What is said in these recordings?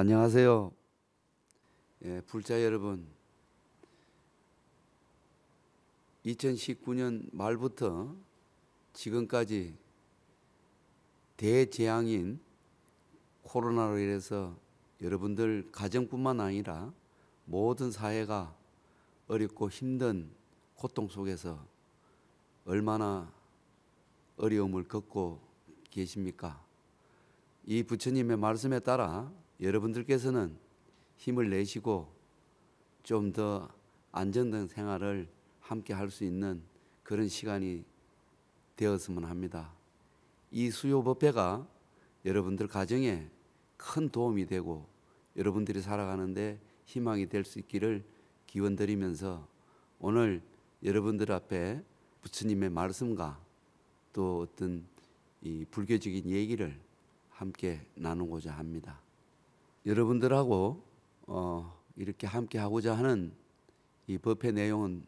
안녕하세요. 예, 불자 여러분. 2019년 말부터 지금까지 대재앙인 코로나로 인해서 여러분들 가정뿐만 아니라 모든 사회가 어렵고 힘든 고통 속에서 얼마나 어려움을 겪고 계십니까? 이 부처님의 말씀에 따라 여러분들께서는 힘을 내시고 좀 더 안정된 생활을 함께 할 수 있는 그런 시간이 되었으면 합니다. 이 수요 법회가 여러분들 가정에 큰 도움이 되고 여러분들이 살아가는데 희망이 될 수 있기를 기원 드리면서 오늘 여러분들 앞에 부처님의 말씀과 또 어떤 이 불교적인 얘기를 함께 나누고자 합니다. 여러분들하고 어, 이렇게 함께 하고자 하는 이 법회 내용은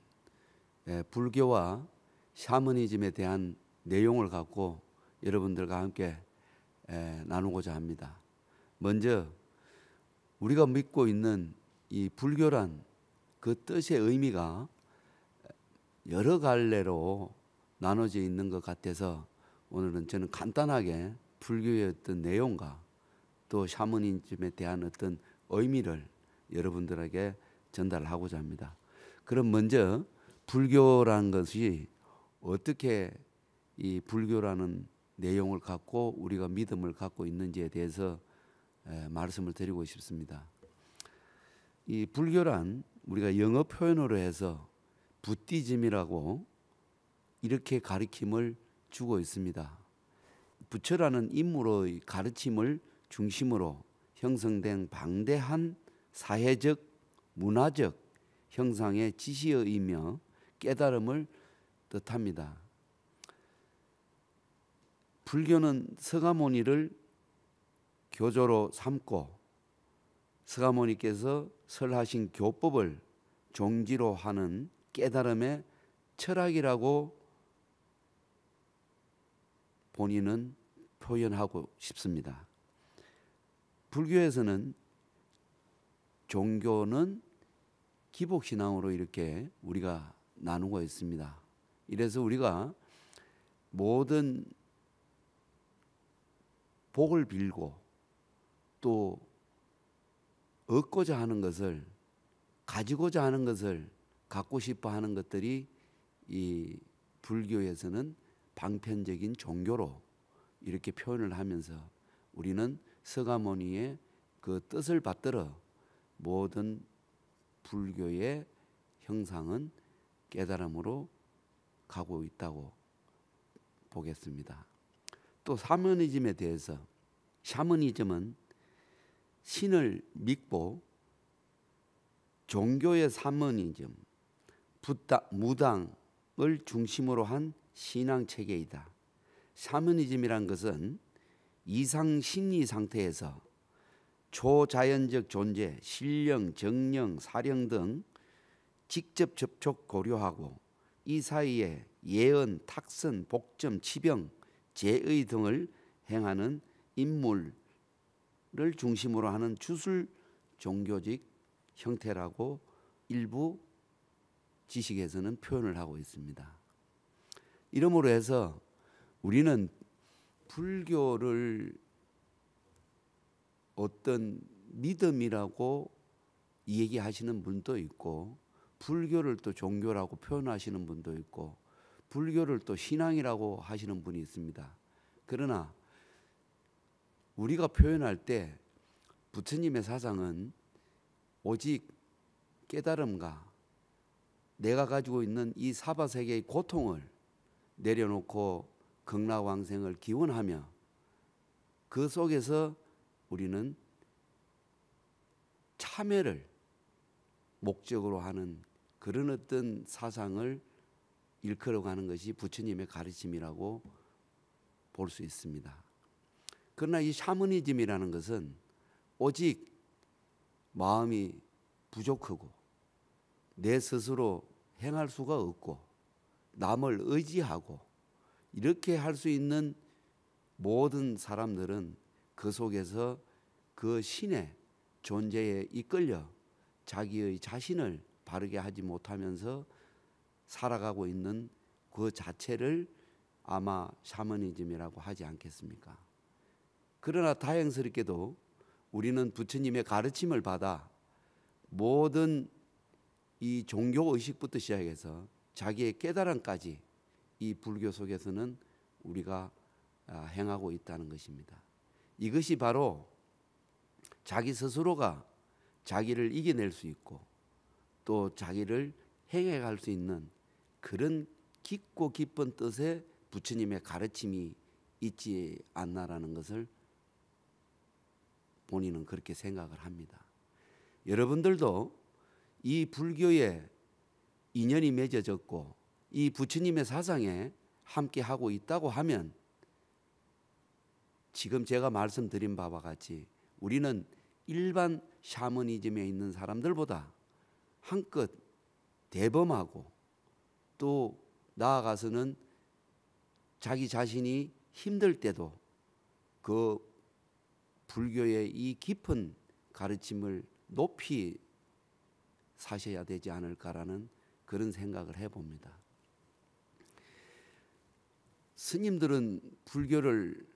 예, 불교와 샤머니즘에 대한 내용을 갖고 여러분들과 함께 예, 나누고자 합니다. 먼저 우리가 믿고 있는 이 불교란 그 뜻의 의미가 여러 갈래로 나눠져 있는 것 같아서 오늘은 저는 간단하게 불교의 어떤 내용과 또 샤머니즘에 대한 어떤 의미를 여러분들에게 전달하고자 합니다. 그럼 먼저 불교라는 것이 어떻게 이 불교라는 내용을 갖고 우리가 믿음을 갖고 있는지에 대해서 말씀을 드리고 싶습니다. 이 불교란 우리가 영어 표현으로 해서 부띠즘이라고 이렇게 가르침을 주고 있습니다. 부처라는 인물의 가르침을 중심으로 형성된 방대한 사회적, 문화적 형상의 지시어이며 깨달음을 뜻합니다. 불교는 서가모니를 교조로 삼고 서가모니께서 설하신 교법을 종지로 하는 깨달음의 철학이라고 본인은 표현하고 싶습니다. 불교에서는 종교는 기복신앙으로 이렇게 우리가 나누고 있습니다. 이래서 우리가 모든 복을 빌고 또 얻고자 하는 것을 가지고자 하는 것을 갖고 싶어 하는 것들이 이 불교에서는 방편적인 종교로 이렇게 표현을 하면서 우리는 서가모니의 그 뜻을 받들어 모든 불교의 형상은 깨달음으로 가고 있다고 보겠습니다. 또 사머니즘에 대해서 샤머니즘은 신을 믿고 종교의 사머니즘, 부다, 무당을 중심으로 한 신앙 체계이다. 샤머니즘이란 것은 이상 심리 상태에서 초자연적 존재, 신령, 정령, 사령 등 직접 접촉 고려하고 이 사이에 예언, 탁선, 복점, 치병, 제의 등을 행하는 인물을 중심으로 하는 주술 종교직 형태라고 일부 지식에서는 표현을 하고 있습니다. 이러므로 해서 우리는 불교를 어떤 믿음이라고 얘기하시는 분도 있고 불교를 또 종교라고 표현하시는 분도 있고 불교를 또 신앙이라고 하시는 분이 있습니다. 그러나 우리가 표현할 때 부처님의 사상은 오직 깨달음과 내가 가지고 있는 이 사바세계의 고통을 내려놓고 극락왕생을 기원하며 그 속에서 우리는 참회를 목적으로 하는 그런 어떤 사상을 일컬어가는 것이 부처님의 가르침이라고 볼 수 있습니다. 그러나 이 샤머니즘이라는 것은 오직 마음이 부족하고 내 스스로 행할 수가 없고 남을 의지하고 이렇게 할 수 있는 모든 사람들은 그 속에서 그 신의 존재에 이끌려 자기의 자신을 바르게 하지 못하면서 살아가고 있는 그 자체를 아마 샤머니즘이라고 하지 않겠습니까? 그러나 다행스럽게도 우리는 부처님의 가르침을 받아 모든 이 종교 의식부터 시작해서 자기의 깨달음까지 이 불교 속에서는 우리가 아, 행하고 있다는 것입니다. 이것이 바로 자기 스스로가 자기를 이겨낼 수 있고 또 자기를 행해갈 수 있는 그런 깊고 깊은 뜻의 부처님의 가르침이 있지 않나라는 것을 본인은 그렇게 생각을 합니다. 여러분들도 이 불교에 인연이 맺어졌고 이 부처님의 사상에 함께 하고 있다고 하면 지금 제가 말씀드린 바와 같이 우리는 일반 샤머니즘에 있는 사람들보다 한껏 대범하고 또 나아가서는 자기 자신이 힘들 때도 그 불교의 이 깊은 가르침을 높이 사셔야 되지 않을까라는 그런 생각을 해봅니다. 스님들은 불교를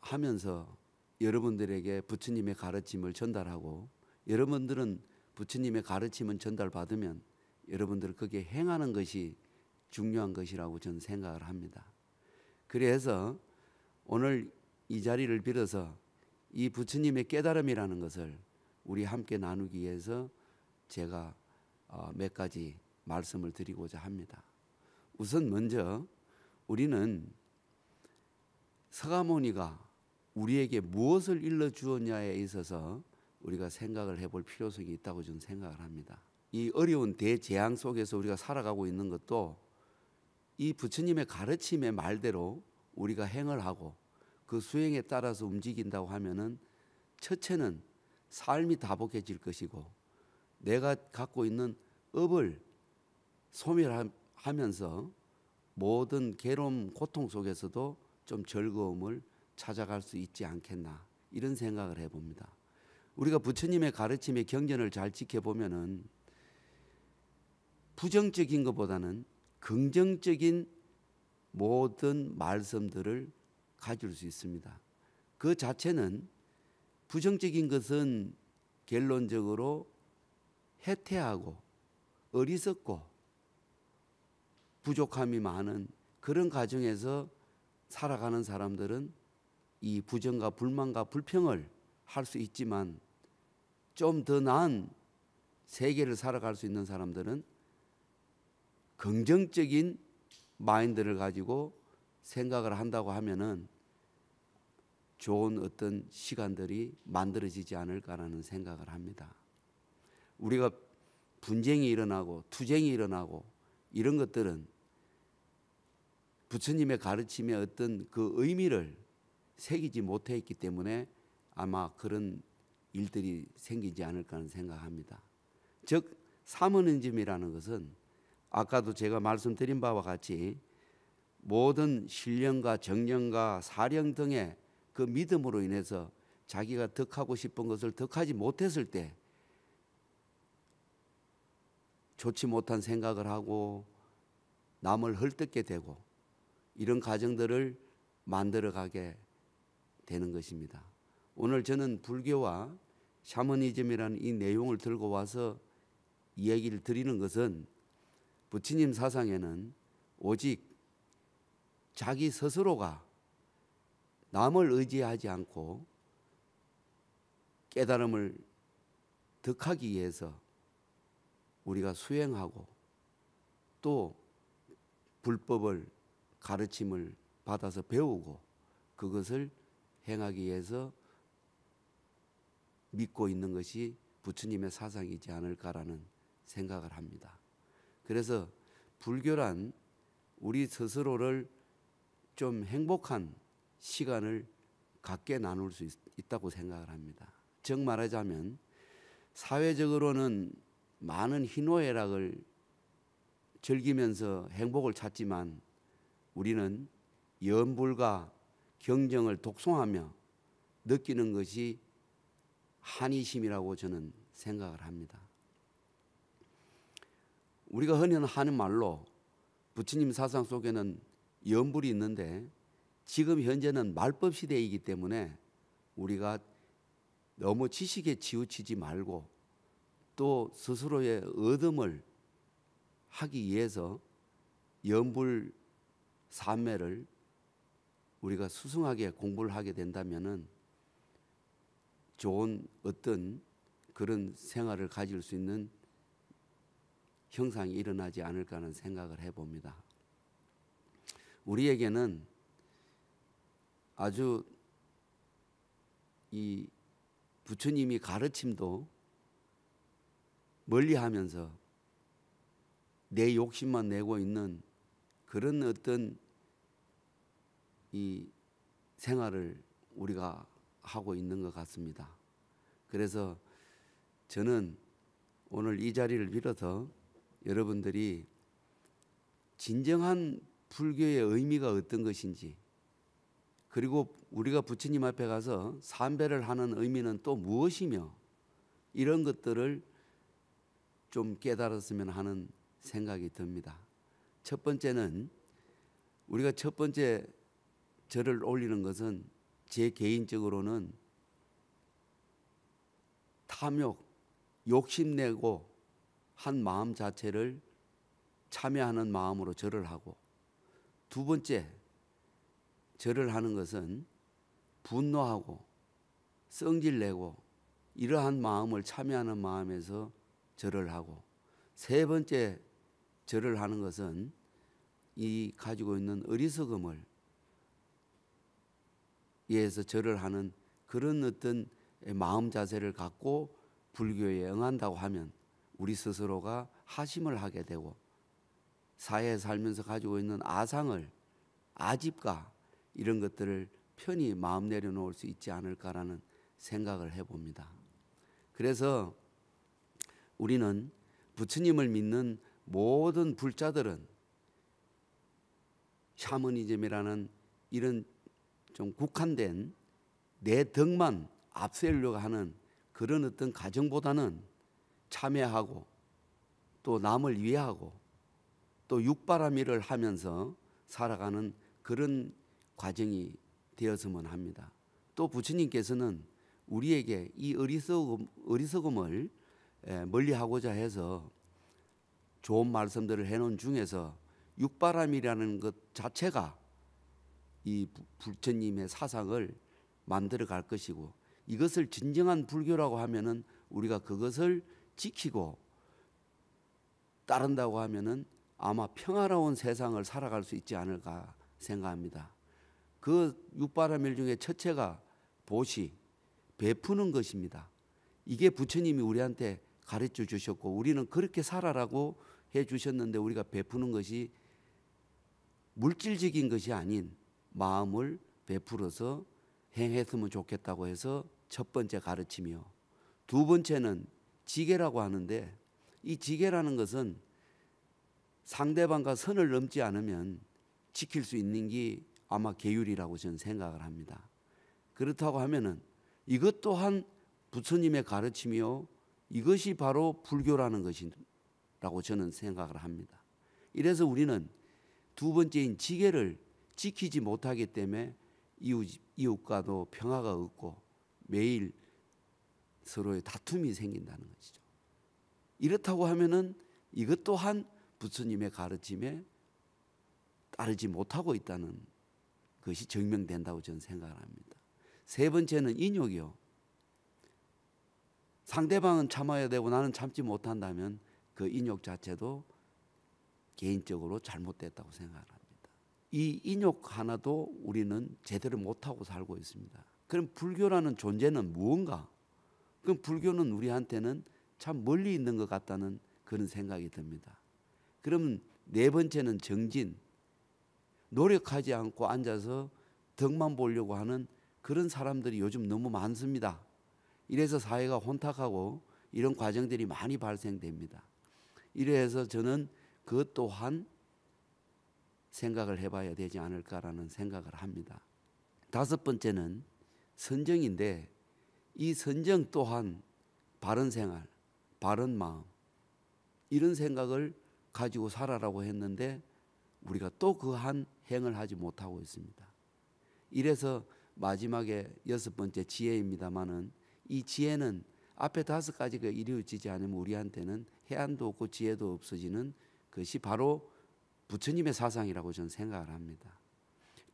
하면서 여러분들에게 부처님의 가르침을 전달하고 여러분들은 부처님의 가르침을 전달받으면 여러분들 그게 행하는 것이 중요한 것이라고 저는 생각을 합니다. 그래서 오늘 이 자리를 빌어서 이 부처님의 깨달음이라는 것을 우리 함께 나누기 위해서 제가 어, 몇 가지 말씀을 드리고자 합니다. 우선 먼저 우리는 서가모니가 우리에게 무엇을 일러 주었냐에 있어서 우리가 생각을 해볼 필요성이 있다고 저는 생각을 합니다. 이 어려운 대재앙 속에서 우리가 살아가고 있는 것도 이 부처님의 가르침의 말대로 우리가 행을 하고 그 수행에 따라서 움직인다고 하면은 첫째는 삶이 다복해질 것이고 내가 갖고 있는 업을 소멸하면서 모든 괴로움, 고통 속에서도 좀 즐거움을 찾아갈 수 있지 않겠나 이런 생각을 해봅니다. 우리가 부처님의 가르침의 경전을 잘 지켜보면은 부정적인 것보다는 긍정적인 모든 말씀들을 가질 수 있습니다. 그 자체는 부정적인 것은 결론적으로 해태하고 어리석고 부족함이 많은 그런 가정에서 살아가는 사람들은 이 부정과 불만과 불평을 할 수 있지만 좀 더 나은 세계를 살아갈 수 있는 사람들은 긍정적인 마인드를 가지고 생각을 한다고 하면은 좋은 어떤 시간들이 만들어지지 않을까라는 생각을 합니다. 우리가 분쟁이 일어나고 투쟁이 일어나고 이런 것들은 부처님의 가르침의 어떤 그 의미를 새기지 못했기 때문에 아마 그런 일들이 생기지 않을까 하는 생각합니다. 즉사모님짐이라는 것은 아까도 제가 말씀드린 바와 같이 모든 신령과 정령과 사령 등의 그 믿음으로 인해서 자기가 득하고 싶은 것을 득하지 못했을 때 좋지 못한 생각을 하고 남을 헐뜯게 되고 이런 가정들을 만들어 가게 되는 것입니다. 오늘 저는 불교와 샤머니즘이라는 이 내용을 들고 와서 이야기를 드리는 것은 부처님 사상에는 오직 자기 스스로가 남을 의지하지 않고 깨달음을 득하기 위해서 우리가 수행하고 또 불법을 가르침을 받아서 배우고 그것을 행하기 위해서 믿고 있는 것이 부처님의 사상이지 않을까라는 생각을 합니다. 그래서 불교란 우리 스스로를 좀 행복한 시간을 갖게 나눌 수 있, 있다고 생각을 합니다. 즉 말하자면 사회적으로는 많은 희노애락을 즐기면서 행복을 찾지만 우리는 연불과 경정을 독송하며 느끼는 것이 한의심이라고 저는 생각을 합니다. 우리가 흔히 하는 말로 부처님 사상 속에는 연불이 있는데 지금 현재는 말법 시대이기 때문에 우리가 너무 지식에 치우치지 말고 또 스스로의 얻음을 하기 위해서 연불 삼매를 우리가 수승하게 공부를 하게 된다면은 좋은 어떤 그런 생활을 가질 수 있는 형상이 일어나지 않을까 하는 생각을 해봅니다. 우리에게는 아주 이 부처님이 가르침도 멀리 하면서 내 욕심만 내고 있는 그런 어떤 이 생활을 우리가 하고 있는 것 같습니다. 그래서 저는 오늘 이 자리를 빌어서 여러분들이 진정한 불교의 의미가 어떤 것인지 그리고 우리가 부처님 앞에 가서 삼배를 하는 의미는 또 무엇이며 이런 것들을 좀 깨달았으면 하는 생각이 듭니다. 첫 번째는 우리가 첫 번째 절을 올리는 것은 제 개인적으로는 탐욕, 욕심내고 한 마음 자체를 참여하는 마음으로 절을 하고 두 번째 절을 하는 것은 분노하고 성질내고 이러한 마음을 참여하는 마음에서 절을 하고 세 번째 절을 하는 것은 이 가지고 있는 어리석음을 위해서 절을 하는 그런 어떤 마음 자세를 갖고 불교에 응한다고 하면 우리 스스로가 하심을 하게 되고 사회에 살면서 가지고 있는 아상을 아집과 이런 것들을 편히 마음 내려놓을 수 있지 않을까라는 생각을 해봅니다. 그래서 우리는 부처님을 믿는 모든 불자들은 샤머니즘이라는 이런 좀 국한된 내 덕만 앞세우려고 하는 그런 어떤 가정보다는 참여하고 또 남을 위하고 또 육바라밀을 하면서 살아가는 그런 과정이 되었으면 합니다. 또 부처님께서는 우리에게 이 어리석음, 어리석음을 멀리하고자 해서 좋은 말씀들을 해놓은 중에서 육바람이라는 것 자체가 이 불처님의 사상을 만들어 갈 것이고 이것을 진정한 불교라고 하면은 우리가 그것을 지키고 따른다고 하면은 아마 평화로운 세상을 살아갈 수 있지 않을까 생각합니다. 그 육바라밀 중에 첫째가 보시 베푸는 것입니다. 이게 부처님이 우리한테 가르쳐 주셨고 우리는 그렇게 살아라고 해 주셨는데 우리가 베푸는 것이 물질적인 것이 아닌 마음을 베풀어서 행했으면 좋겠다고 해서 첫 번째 가르침이요. 두 번째는 지계라고 하는데 이 지계라는 것은 상대방과 선을 넘지 않으면 지킬 수 있는 게 아마 계율이라고 저는 생각을 합니다. 그렇다고 하면은 이것 또한 부처님의 가르침이요. 이것이 바로 불교라는 것이라고 저는 생각을 합니다. 이래서 우리는 두 번째인 지계를 지키지 못하기 때문에 이웃, 이웃과도 평화가 없고 매일 서로의 다툼이 생긴다는 것이죠. 이렇다고 하면은 이것 또한 부처님의 가르침에 따르지 못하고 있다는 것이 증명된다고 저는 생각을 합니다. 세 번째는 인욕이요. 상대방은 참아야 되고 나는 참지 못한다면 그 인욕 자체도 개인적으로 잘못됐다고 생각합니다. 이 인욕 하나도 우리는 제대로 못하고 살고 있습니다. 그럼 불교라는 존재는 무언가? 그럼 불교는 우리한테는 참 멀리 있는 것 같다는 그런 생각이 듭니다. 그러면 네 번째는 정진. 노력하지 않고 앉아서 덕만 보려고 하는 그런 사람들이 요즘 너무 많습니다. 이래서 사회가 혼탁하고 이런 과정들이 많이 발생됩니다. 이래서 저는 그것 또한 생각을 해봐야 되지 않을까라는 생각을 합니다. 다섯 번째는 선정인데 이 선정 또한 바른 생활, 바른 마음 이런 생각을 가지고 살아라고 했는데 우리가 또 그 한 행을 하지 못하고 있습니다. 이래서 마지막에 여섯 번째 지혜입니다만은 이 지혜는 앞에 다섯 가지가 이루어지지 않으면 우리한테는 해안도 없고 지혜도 없어지는 그것이 바로 부처님의 사상이라고 저는 생각을 합니다.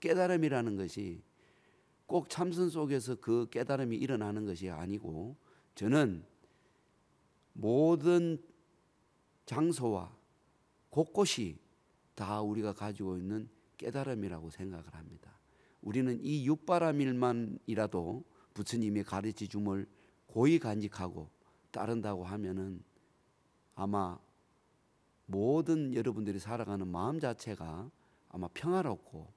깨달음이라는 것이 꼭 참선 속에서 그 깨달음이 일어나는 것이 아니고 저는 모든 장소와 곳곳이 다 우리가 가지고 있는 깨달음이라고 생각을 합니다. 우리는 이 육바라밀만이라도 부처님의 가르치줌을 고이 간직하고 따른다고 하면은 아마 모든 여러분들이 살아가는 마음 자체가 아마 평화롭고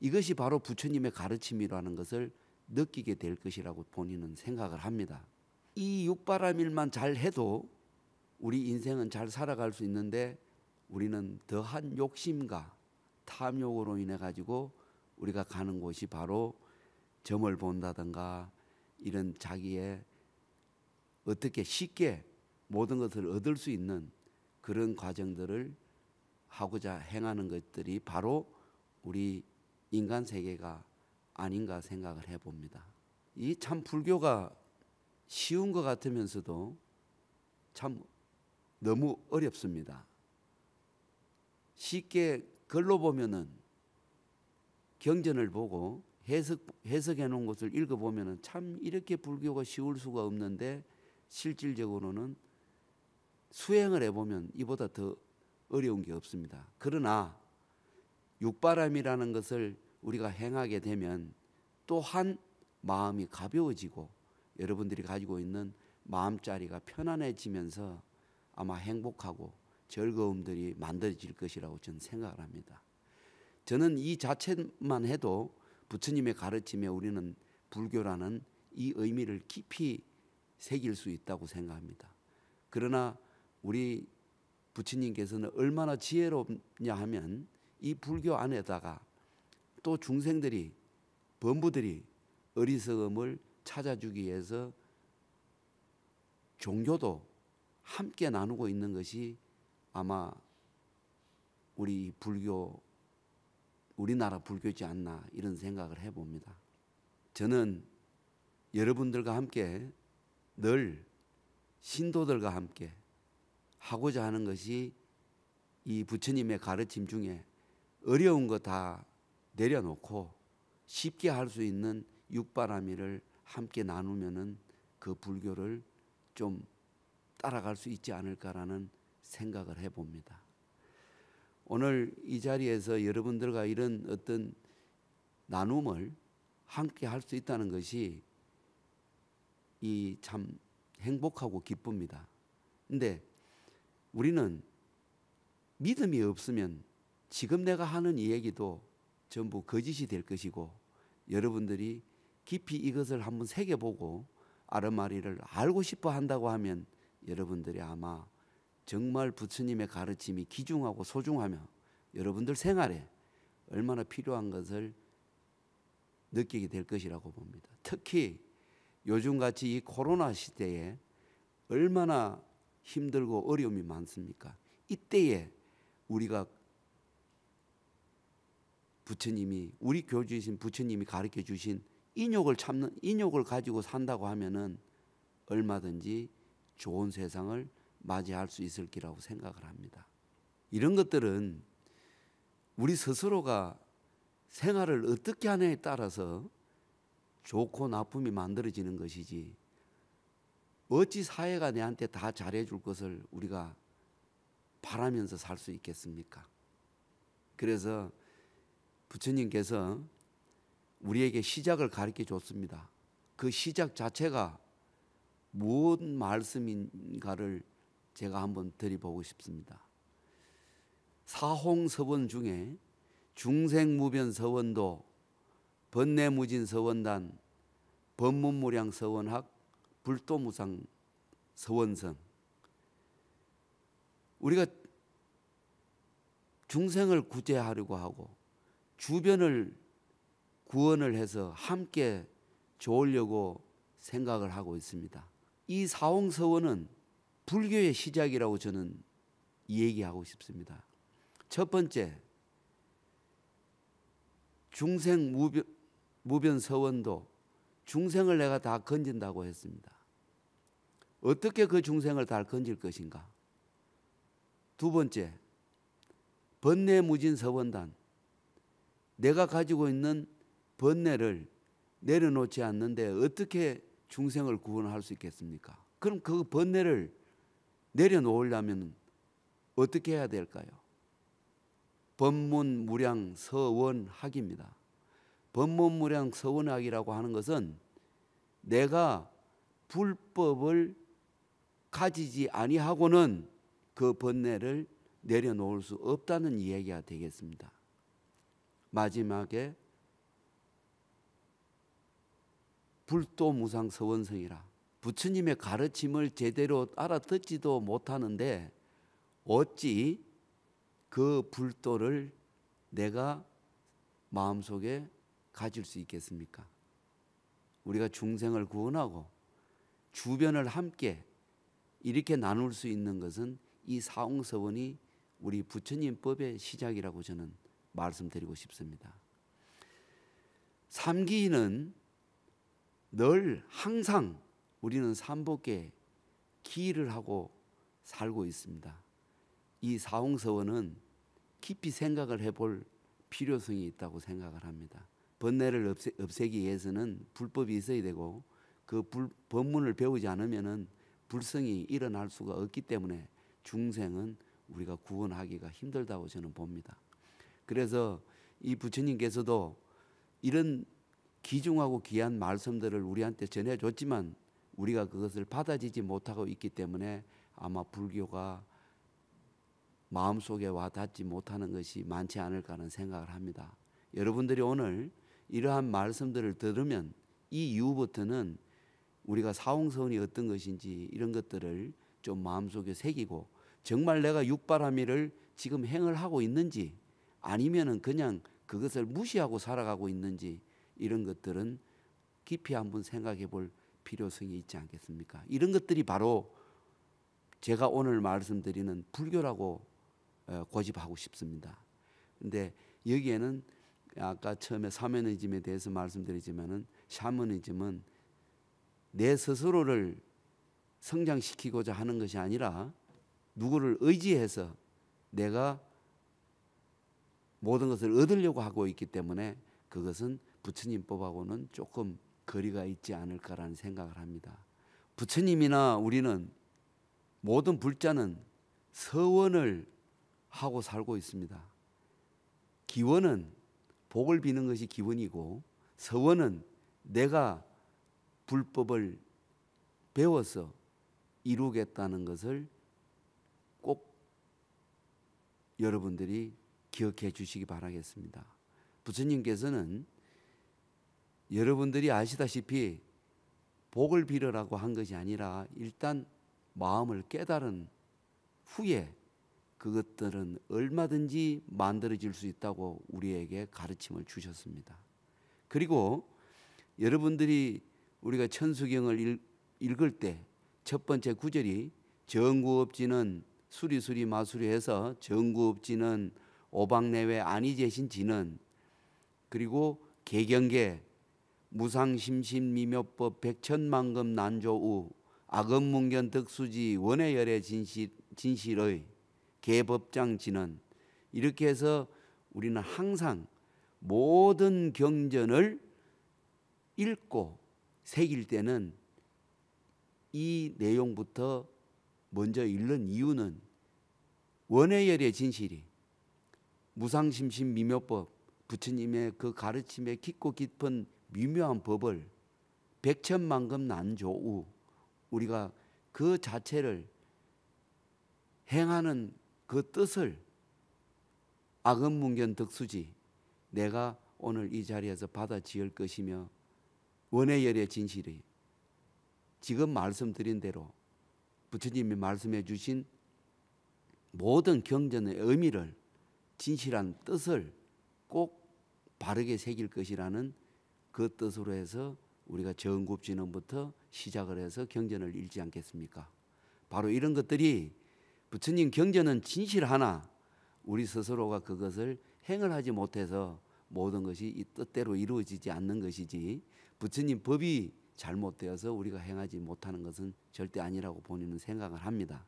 이것이 바로 부처님의 가르침이라는 것을 느끼게 될 것이라고 본인은 생각을 합니다. 이 육바라밀만 잘 해도 우리 인생은 잘 살아갈 수 있는데 우리는 더한 욕심과 탐욕으로 인해 가지고 우리가 가는 곳이 바로 점을 본다든가 이런 자기의 어떻게 쉽게 모든 것을 얻을 수 있는 그런 과정들을 하고자 행하는 것들이 바로 우리 인간 세계가 아닌가 생각을 해봅니다. 이 참 불교가 쉬운 것 같으면서도 참 너무 어렵습니다. 쉽게 글로 보면은 경전을 보고 해석 해석해 놓은 것을 읽어 보면은 참 이렇게 불교가 쉬울 수가 없는데 실질적으로는 수행을 해보면 이보다 더 어려운 게 없습니다. 그러나 육바람이라는 것을 우리가 행하게 되면 또한 마음이 가벼워지고 여러분들이 가지고 있는 마음자리가 편안해지면서 아마 행복하고 즐거움들이 만들어질 것이라고 저는 생각을 합니다. 저는 이 자체만 해도 부처님의 가르침에 우리는 불교라는 이 의미를 깊이 새길 수 있다고 생각합니다. 그러나 우리 부처님께서는 얼마나 지혜롭냐 하면 이 불교 안에다가 또 중생들이 범부들이 어리석음을 찾아주기 위해서 종교도 함께 나누고 있는 것이 아마 우리 불교 우리나라 불교지 않나 이런 생각을 해봅니다. 저는 여러분들과 함께 늘 신도들과 함께 하고자 하는 것이 이 부처님의 가르침 중에 어려운 거 다 내려놓고 쉽게 할 수 있는 육바라밀을 함께 나누면은 그 불교를 좀 따라갈 수 있지 않을까라는 생각을 해봅니다. 오늘 이 자리에서 여러분들과 이런 어떤 나눔을 함께 할 수 있다는 것이 이 참 행복하고 기쁩니다. 근데 우리는 믿음이 없으면 지금 내가 하는 이 얘기도 전부 거짓이 될 것이고 여러분들이 깊이 이것을 한번 새겨보고 아르마리를 알고 싶어 한다고 하면 여러분들이 아마 정말 부처님의 가르침이 귀중하고 소중하며 여러분들 생활에 얼마나 필요한 것을 느끼게 될 것이라고 봅니다. 특히 요즘같이 이 코로나 시대에 얼마나 힘들고 어려움이 많습니까? 이때에 우리가 부처님이 우리 교주이신 부처님이 가르쳐 주신 인욕을 참는 인욕을 가지고 산다고 하면은 얼마든지 좋은 세상을 맞이할 수 있을 기라고 생각을 합니다. 이런 것들은 우리 스스로가 생활을 어떻게 하느냐에 따라서 좋고 나쁨이 만들어지는 것이지 어찌 사회가 내한테 다 잘해줄 것을 우리가 바라면서 살 수 있겠습니까? 그래서 부처님께서 우리에게 시작을 가르쳐 줬습니다. 그 시작 자체가 무슨 말씀인가를 제가 한번 드려보고 싶습니다. 사홍서원 중에 중생무변서원도 번뇌무진서원단, 법문무량서원학, 불도무상 서원성 우리가 중생을 구제하려고 하고 주변을 구원을 해서 함께 좋으려고 생각을 하고 있습니다. 이 사홍서원은 불교의 시작이라고 저는 얘기하고 싶습니다. 첫 번째 중생 무변, 무변 서원도 중생을 내가 다 건진다고 했습니다. 어떻게 그 중생을 다 건질 것인가? 두 번째, 번뇌 무진 서원단. 내가 가지고 있는 번뇌를 내려놓지 않는데 어떻게 중생을 구원할 수 있겠습니까? 그럼 그 번뇌를 내려놓으려면 어떻게 해야 될까요? 법문 무량 서원학입니다. 법문 무량 서원학이라고 하는 것은 내가 불법을 가지지 아니하고는 그 번뇌를 내려놓을 수 없다는 이야기가 되겠습니다. 마지막에 불도 무상 서원성이라 부처님의 가르침을 제대로 알아듣지도 못하는데 어찌 그 불도를 내가 마음속에 가질 수 있겠습니까? 우리가 중생을 구원하고 주변을 함께 이렇게 나눌 수 있는 것은 이 사홍서원이 우리 부처님법의 시작이라고 저는 말씀드리고 싶습니다. 삼기인늘 항상 우리는 삼복에 기를 하고 살고 있습니다. 이 사홍서원은 깊이 생각을 해볼 필요성이 있다고 생각을 합니다. 번뇌를 없애, 없애기 위해서는 불법이 있어야 되고 그 불, 법문을 배우지 않으면은 불성이 일어날 수가 없기 때문에 중생은 우리가 구원하기가 힘들다고 저는 봅니다. 그래서 이 부처님께서도 이런 기중하고 귀한 말씀들을 우리한테 전해줬지만 우리가 그것을 받아지지 못하고 있기 때문에 아마 불교가 마음속에 와 닿지 못하는 것이 많지 않을까 하는 생각을 합니다. 여러분들이 오늘 이러한 말씀들을 들으면 이 이후부터는 우리가 사홍선이 어떤 것인지 이런 것들을 좀 마음속에 새기고 정말 내가 육바라밀을 지금 행을 하고 있는지 아니면은 그냥 그것을 무시하고 살아가고 있는지 이런 것들은 깊이 한번 생각해 볼 필요성이 있지 않겠습니까? 이런 것들이 바로 제가 오늘 말씀드리는 불교라고 어, 고집하고 싶습니다. 근데 여기에는 아까 처음에 사면의즘에 대해서 말씀드리지만은 샤머니즘은 내 스스로를 성장시키고자 하는 것이 아니라 누구를 의지해서 내가 모든 것을 얻으려고 하고 있기 때문에 그것은 부처님법하고는 조금 거리가 있지 않을까라는 생각을 합니다. 부처님이나 우리는 모든 불자는 서원을 하고 살고 있습니다. 기원은 복을 비는 것이 기원이고 서원은 내가 불법을 배워서 이루겠다는 것을 꼭 여러분들이 기억해 주시기 바라겠습니다. 부처님께서는 여러분들이 아시다시피 복을 빌으라고 한 것이 아니라 일단 마음을 깨달은 후에 그것들은 얼마든지 만들어질 수 있다고 우리에게 가르침을 주셨습니다. 그리고 여러분들이 우리가 천수경을 읽을 때 첫 번째 구절이 정구업지는 수리수리 마수리 해서 정구업지는 오방내외 아니재신 지는 그리고 개경계 무상심신미묘법 백천만금 난조우 악업문견 득수지 원해열의 진실, 진실의 개법장 지는 이렇게 해서 우리는 항상 모든 경전을 읽고 새길 때는 이 내용부터 먼저 읽는 이유는 원해열의 진실이 무상심심 미묘법 부처님의 그 가르침의 깊고 깊은 미묘한 법을 백천만금 난조우 우리가 그 자체를 행하는 그 뜻을 악음문견 득수지 내가 오늘 이 자리에서 받아지을 것이며 원해열의 진실이 지금 말씀드린 대로 부처님이 말씀해 주신 모든 경전의 의미를 진실한 뜻을 꼭 바르게 새길 것이라는 그 뜻으로 해서 우리가 정굽진언부터 시작을 해서 경전을 읽지 않겠습니까? 바로 이런 것들이 부처님 경전은 진실 하나 우리 스스로가 그것을 행을 하지 못해서 모든 것이 이 뜻대로 이루어지지 않는 것이지 부처님 법이 잘못되어서 우리가 행하지 못하는 것은 절대 아니라고 본인은 생각을 합니다.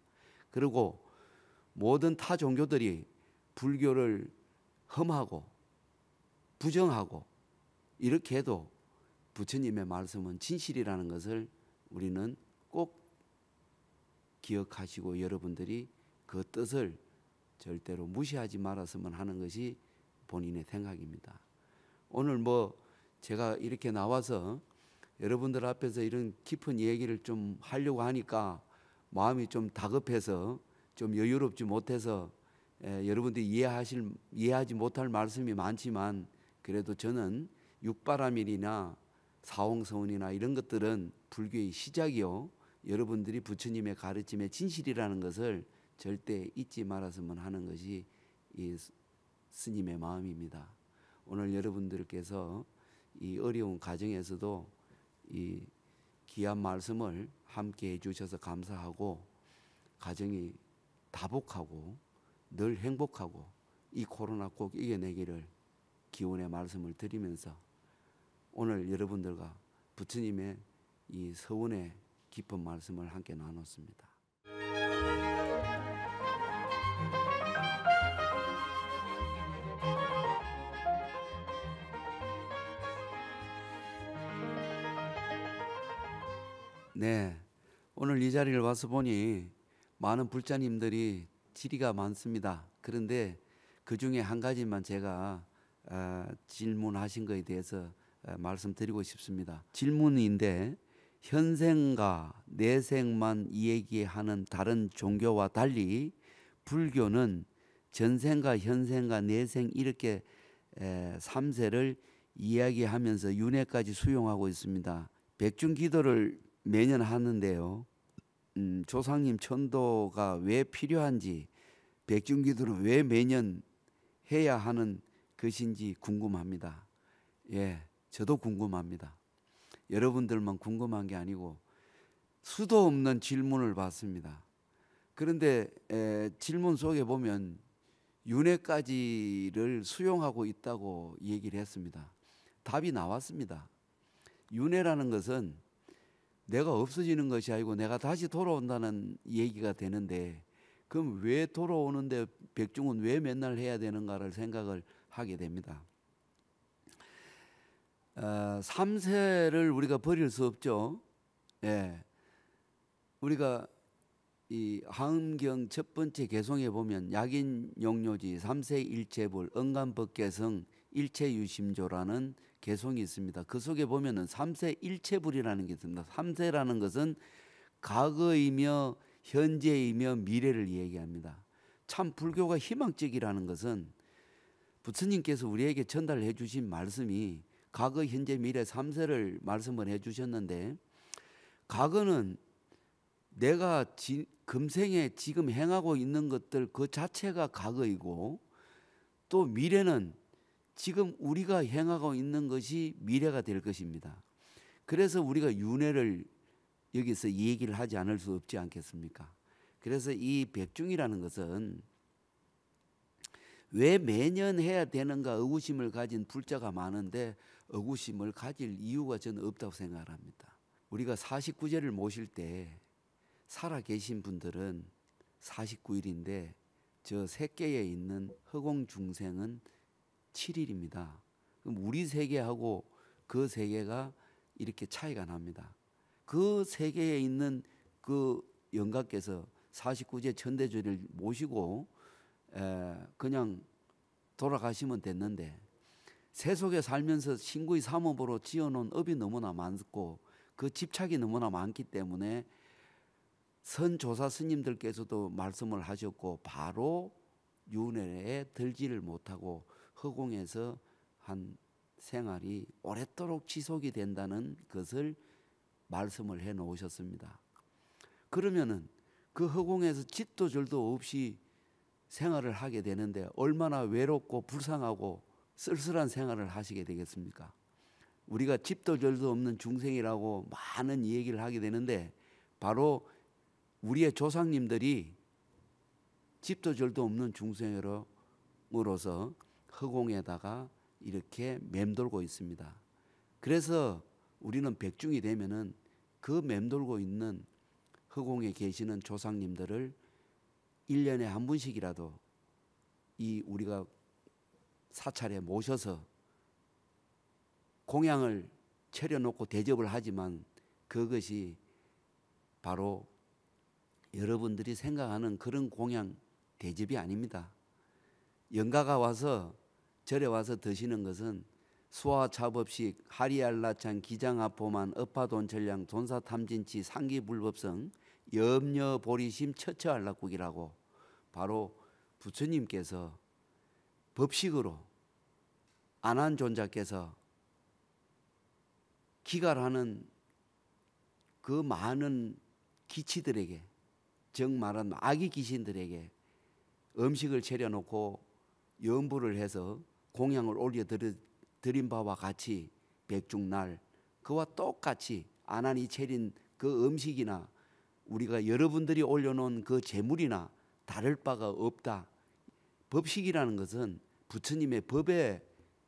그리고 모든 타 종교들이 불교를 험하고 부정하고 이렇게 해도 부처님의 말씀은 진실이라는 것을 우리는 꼭 기억하시고 여러분들이 그 뜻을 절대로 무시하지 말았으면 하는 것이 본인의 생각입니다. 오늘 뭐 제가 이렇게 나와서 여러분들 앞에서 이런 깊은 얘기를 좀 하려고 하니까 마음이 좀 다급해서 좀 여유롭지 못해서 에, 예, 여러분들이 이해하실 이해하지 못할 말씀이 많지만 그래도 저는 육바라밀이나 사홍서운이나 이런 것들은 불교의 시작이요 여러분들이 부처님의 가르침의 진실이라는 것을 절대 잊지 말았으면 하는 것이 이 스님의 마음입니다. 오늘 여러분들께서 이 어려운 가정에서도 이 귀한 말씀을 함께 해주셔서 감사하고 가정이 다복하고 늘 행복하고 이 코로나 꼭 이겨내기를 기원의 말씀을 드리면서 오늘 여러분들과 부처님의 이 서원의 깊은 말씀을 함께 나눴습니다. 네. 오늘 이 자리를 와서 보니 많은 불자님들이 질의가 많습니다. 그런데 그 중에 한 가지만 제가 아, 질문하신 것에 대해서 아, 말씀드리고 싶습니다. 질문인데 현생과 내생만 이야기하는 다른 종교와 달리 불교는 전생과 현생과 내생 이렇게 삼세를 이야기하면서 윤회까지 수용하고 있습니다. 백중 기도를 매년 하는데요. 음, 조상님 천도가 왜 필요한지 백중기도는 왜 매년 해야 하는 것인지 궁금합니다. 예, 저도 궁금합니다. 여러분들만 궁금한 게 아니고 수도 없는 질문을 받습니다. 그런데 에, 질문 속에 보면 윤회까지를 수용하고 있다고 얘기를 했습니다. 답이 나왔습니다. 윤회라는 것은 내가 없어지는 것이 아니고 내가 다시 돌아온다는 얘기가 되는데 그럼 왜 돌아오는데 백중은 왜 맨날 해야 되는가를 생각을 하게 됩니다. 어, 세를 우리가 버릴 수 없죠. 예. 우리가 이 항경 첫 번째 개송에 보면 약인 용료지 삼세 일체불 언간법개성 일체유심조라는 개성이 있습니다. 그 속에 보면은 삼세 일체불이라는 게 있습니다. 삼세라는 것은 과거이며 현재이며 미래를 이야기합니다. 참 불교가 희망적이라는 것은 부처님께서 우리에게 전달해 주신 말씀이 과거, 현재, 미래 삼세를 말씀을 해 주셨는데 과거는 내가 지, 금생에 지금 행하고 있는 것들 그 자체가 과거이고 또 미래는 지금 우리가 행하고 있는 것이 미래가 될 것입니다. 그래서 우리가 윤회를 여기서 얘기를 하지 않을 수 없지 않겠습니까? 그래서 이 백중이라는 것은 왜 매년 해야 되는가 의구심을 가진 불자가 많은데 의구심을 가질 이유가 저는 없다고 생각을 합니다. 우리가 49제를 모실 때 살아 계신 분들은 49일인데 저 새끼에 있는 허공 중생은 7일입니다. 그럼 우리 세계하고 그 세계가 이렇게 차이가 납니다. 그 세계에 있는 그 영가께서 49제 천대주를 모시고 그냥 돌아가시면 됐는데 세속에 살면서 신구의 삼업으로 지어놓은 업이 너무나 많고 그 집착이 너무나 많기 때문에 선조사 스님들께서도 말씀을 하셨고 바로 윤회에 들지를 못하고 허공에서 한 생활이 오랫도록 지속이 된다는 것을 말씀을 해 놓으셨습니다. 그러면은 그 허공에서 짓도 절도 없이 생활을 하게 되는데 얼마나 외롭고 불쌍하고 쓸쓸한 생활을 하시게 되겠습니까? 우리가 집도 절도 없는 중생이라고 많은 얘기를 하게 되는데 바로 우리의 조상님들이 집도 절도 없는 중생으로서 허공에다가 이렇게 맴돌고 있습니다. 그래서 우리는 백중이 되면은 그 맴돌고 있는 허공에 계시는 조상님들을 1년에 한 분씩이라도 이 우리가 사찰에 모셔서 공양을 차려놓고 대접을 하지만 그것이 바로 여러분들이 생각하는 그런 공양 대접이 아닙니다. 영가가 와서 절에 와서 드시는 것은 수화 잡업식 하리알라찬 기장아포만 업파돈철량 돈사탐진치 상기불법성 염려보리심 처처알락국이라고 바로 부처님께서 법식으로 안한 존자께서 기갈하는 그 많은 기치들에게 정 말한 아기 귀신들에게 음식을 차려놓고 염불을 해서 공양을 올려 드린 바와 같이 백중날 그와 똑같이 아난이 체린그 음식이나 우리가 여러분들이 올려놓은 그 재물이나 다를 바가 없다. 법식이라는 것은 부처님의 법의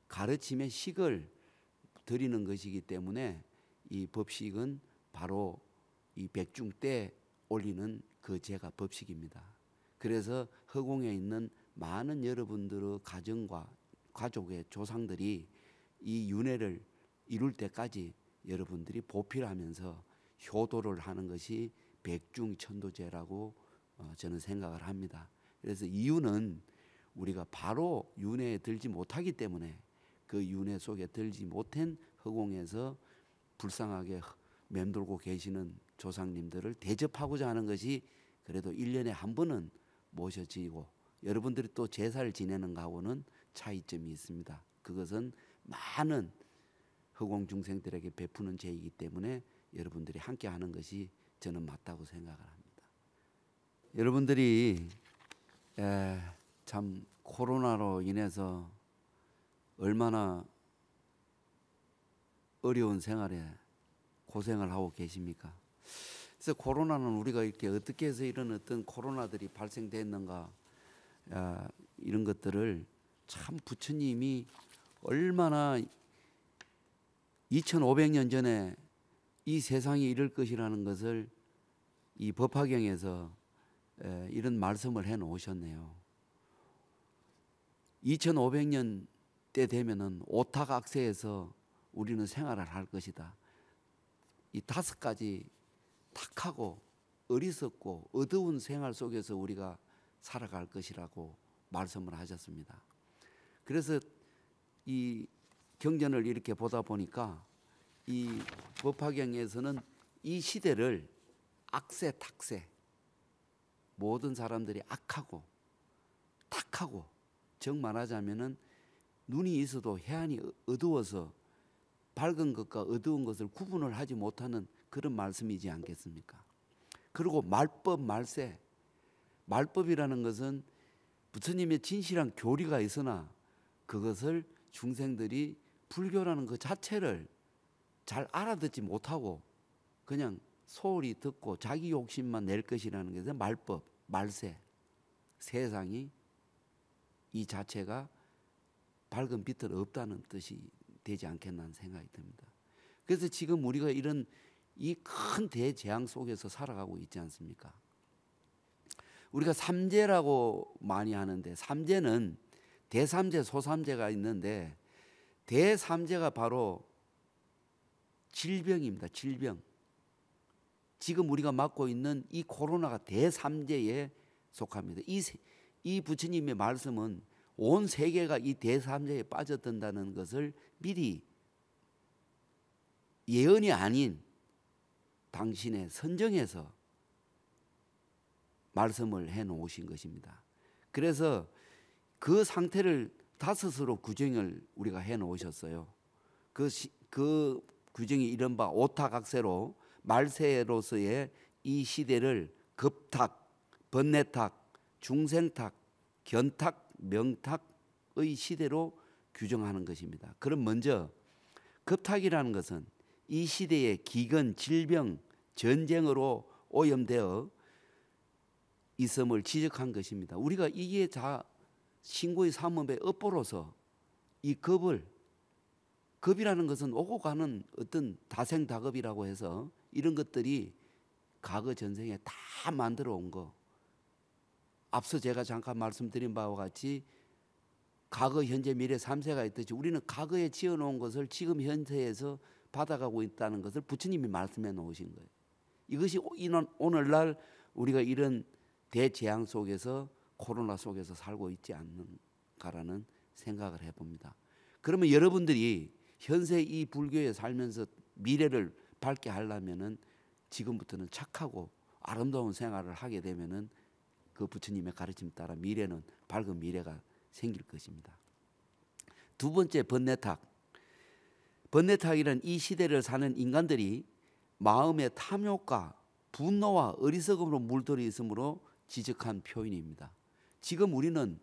가르침의 식을 드리는 것이기 때문에 이 법식은 바로 이 백중 때 올리는 그 제가 법식입니다. 그래서 허공에 있는 많은 여러분들의 가정과 가족의 조상들이 이 윤회를 이룰 때까지 여러분들이 보필하면서 효도를 하는 것이 백중천도제라고 어, 저는 생각을 합니다. 그래서 이유는 우리가 바로 윤회에 들지 못하기 때문에 그 윤회 속에 들지 못한 허공에서 불쌍하게 맴돌고 계시는 조상님들을 대접하고자 하는 것이 그래도 1년에 한 번은 모셔지고 여러분들이 또 제사를 지내는 가하고는 차이점이 있습니다. 그것은 많은 허공 중생들에게 베푸는 죄이기 때문에 여러분들이 함께 하는 것이 저는 맞다고 생각을 합니다. 여러분들이 참 코로나로 인해서 얼마나 어려운 생활에 고생을 하고 계십니까? 그래서 코로나는 우리가 이렇게 어떻게 해서 이런 어떤 코로나들이 발생됐는가 이런 것들을 참 부처님이 얼마나 2500년 전에 이 세상이 이럴 것이라는 것을 이 법화경에서 이런 말씀을 해 놓으셨네요. 2500년 때 되면은 오타각세에서 우리는 생활을 할 것이다. 이 다섯 가지 탁하고 어리석고 어두운 생활 속에서 우리가 살아갈 것이라고 말씀을 하셨습니다. 그래서 이 경전을 이렇게 보다 보니까 이 법화경에서는 이 시대를 악세 탁세 모든 사람들이 악하고 탁하고 정 말하자면은 눈이 있어도 해안이 어, 어두워서 밝은 것과 어두운 것을 구분을 하지 못하는 그런 말씀이지 않겠습니까? 그리고 말법 말세 말법이라는 것은 부처님의 진실한 교리가 있으나 그것을 중생들이 불교라는 그 자체를 잘 알아듣지 못하고 그냥 소홀히 듣고 자기 욕심만 낼 것이라는 것은 말법, 말세. 세상이 이 자체가 밝은 빛을 없다는 뜻이 되지 않겠나 는 생각이 듭니다. 그래서 지금 우리가 이런 이 큰 대재앙 속에서 살아가고 있지 않습니까? 우리가 삼재라고 많이 하는데 삼재는 대삼재, 소삼재가 있는데 대삼재가 바로 질병입니다. 질병. 지금 우리가 맡고 있는 이 코로나가 대삼재에 속합니다. 이, 이 부처님의 말씀은 온 세계가 이 대삼재에 빠져든다는 것을 미리 예언이 아닌 당신의 선정에서 말씀을 해 놓으신 것입니다. 그래서 그 상태를 다섯으로 규정을 우리가 해 놓으셨어요. 그, 시, 그 규정이 이른바 오타각세로 말세로서의 이 시대를 급탁, 번뇌탁, 중생탁, 견탁, 명탁의 시대로 규정하는 것입니다. 그럼 먼저 급탁이라는 것은 이 시대의 기근, 질병, 전쟁으로 오염되어 있음을 지적한 것입니다. 우리가 이게 다 신구의 삶업에 업보로서이 겁을 겁이라는 것은 오고 가는 어떤 다생다급이라고 해서 이런 것들이 과거 전생에 다 만들어 온 거. 앞서 제가 잠깐 말씀드린 바와 같이 과거, 현재, 미래 3세가 있듯이 우리는 과거에 지어 놓은 것을 지금 현세에서 받아가고 있다는 것을 부처님이 말씀해 놓으신 거예요. 이것이 오늘날 우리가 이런 대재앙 속에서 코로나 속에서 살고 있지 않는가라는 생각을 해봅니다. 그러면 여러분들이 현세 이 불교에 살면서 미래를 밝게 하려면은 지금부터는 착하고 아름다운 생활을 하게 되면은 그 부처님의 가르침 따라 미래는 밝은 미래가 생길 것입니다. 두 번째 번뇌탁. 번뇌탁이란 이 시대를 사는 인간들이 마음의 탐욕과 분노와 어리석음으로 물들이 있으므로 지적한 표현입니다. 지금 우리는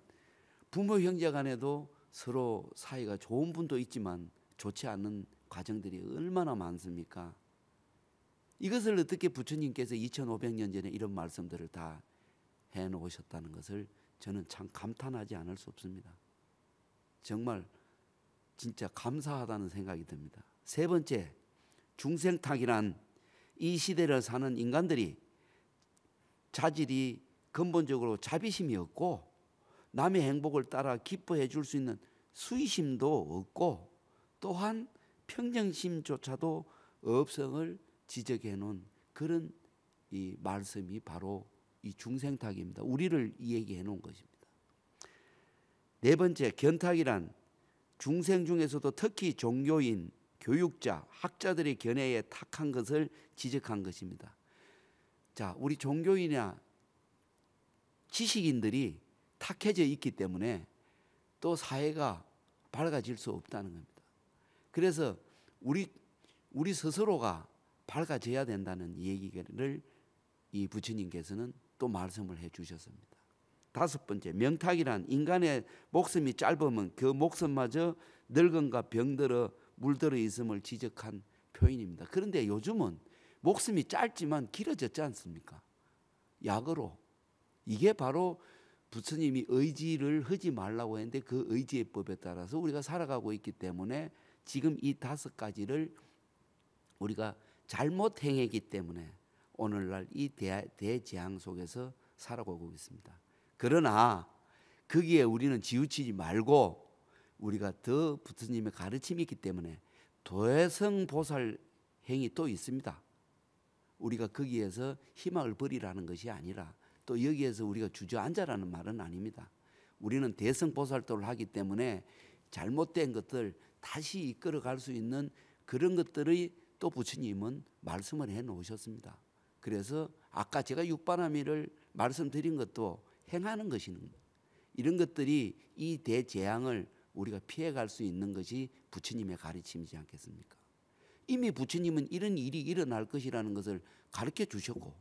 부모 형제 간에도 서로 사이가 좋은 분도 있지만 좋지 않은 과정들이 얼마나 많습니까? 이것을 어떻게 부처님께서 2500년 전에 이런 말씀들을 다 해놓으셨다는 것을 저는 참 감탄하지 않을 수 없습니다. 정말 진짜 감사하다는 생각이 듭니다. 세 번째, 중생탁이란 이 시대를 사는 인간들이 자질이 근본적으로 자비심이없고 남의 행복을 따라 기뻐해 줄 수 있는 수의심도 없고 또한 평정심조차도 없성을 지적해 놓은 그런 이 말씀이 바로 이 중생탁입니다. 우리를 이야기해 놓은 것입니다. 네 번째 견탁이란 중생 중에서도 특히 종교인, 교육자, 학자들의 견해에 탁한 것을 지적한 것입니다. 자, 우리 종교인이나 지식인들이 탁해져 있기 때문에 또 사회가 밝아질 수 없다는 겁니다. 그래서 우리 우리 스스로가 밝아져야 된다는 얘기를 이 부처님께서는 또 말씀을 해 주셨습니다. 다섯 번째 명탁이란 인간의 목숨이 짧으면 그 목숨마저 늙은가 병들어 물들어 있음을 지적한 표현입니다. 그런데 요즘은 목숨이 짧지만 길어졌지 않습니까? 약으로 이게 바로 부처님이 의지를 하지 말라고 했는데 그 의지의 법에 따라서 우리가 살아가고 있기 때문에 지금 이 다섯 가지를 우리가 잘못 행했기 때문에 오늘날 이 대, 대재앙 속에서 살아가고 있습니다. 그러나 거기에 우리는 지우치지 말고 우리가 더 부처님의 가르침이 있기 때문에 도해성보살 행이 또 있습니다. 우리가 거기에서 희망을 버리라는 것이 아니라 또 여기에서 우리가 주저앉아라는 말은 아닙니다. 우리는 대성보살도를 하기 때문에 잘못된 것들 다시 이끌어갈 수 있는 그런 것들의 또 부처님은 말씀을 해 놓으셨습니다. 그래서 아까 제가 육바나미를 말씀드린 것도 행하는 것이는 이런 것들이 이 대재앙을 우리가 피해갈 수 있는 것이 부처님의 가르침이지 않겠습니까? 이미 부처님은 이런 일이 일어날 것이라는 것을 가르쳐 주셨고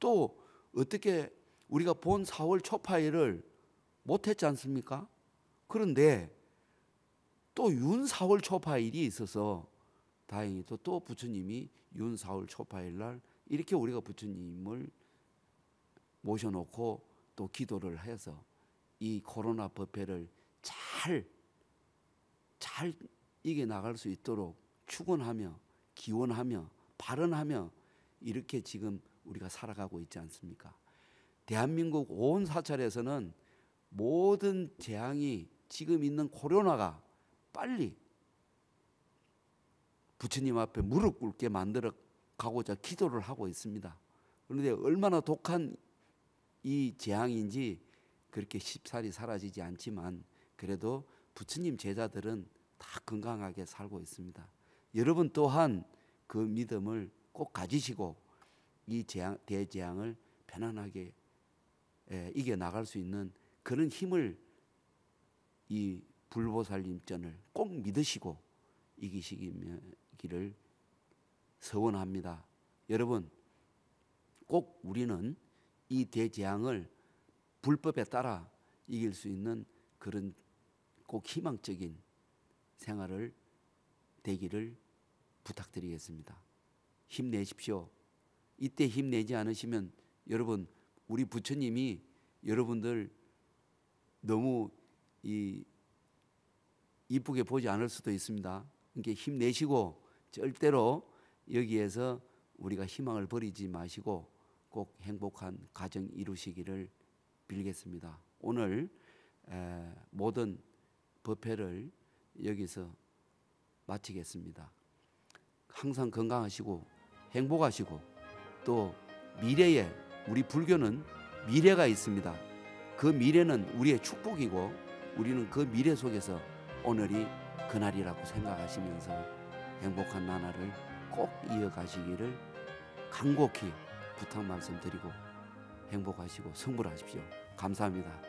또 어떻게 우리가 본 4월 초파일을 못했지 않습니까? 그런데 또 윤사월 초파일이 있어서 다행히도 또 부처님이 윤사월 초파일 날 이렇게 우리가 부처님을 모셔놓고 또 기도를 해서 이 코로나 법회를 잘, 잘 이겨나갈 수 있도록 축원하며 기원하며 발언하며 이렇게 지금 우리가 살아가고 있지 않습니까? 대한민국 온 사찰에서는 모든 재앙이 지금 있는 코로나가 빨리 부처님 앞에 무릎 꿇게 만들어 가고자 기도를 하고 있습니다. 그런데 얼마나 독한 이 재앙인지 그렇게 쉽사리 사라지지 않지만 그래도 부처님 제자들은 다 건강하게 살고 있습니다. 여러분 또한 그 믿음을 꼭 가지시고 이 재앙, 대재앙을 편안하게 예, 이겨 나갈 수 있는 그런 힘을 이 불보살님전을 꼭 믿으시고 이기시기를 서원합니다. 여러분 꼭 우리는 이 대재앙을 불법에 따라 이길 수 있는 그런 꼭 희망적인 생활을 되기를 부탁드리겠습니다. 힘내십시오. 이때 힘내지 않으시면 여러분 우리 부처님이 여러분들 너무 이 이쁘게 보지 않을 수도 있습니다. 이렇게 그러니까 힘내시고 절대로 여기에서 우리가 희망을 버리지 마시고 꼭 행복한 가정 이루시기를 빌겠습니다. 오늘 모든 법회를 여기서 마치겠습니다. 항상 건강하시고 행복하시고 또 미래에 우리 불교는 미래가 있습니다. 그 미래는 우리의 축복이고 우리는 그 미래 속에서 오늘이 그날이라고 생각하시면서 행복한 나날을 꼭 이어가시기를 간곡히 부탁 말씀드리고 행복하시고 성불하십시오. 감사합니다.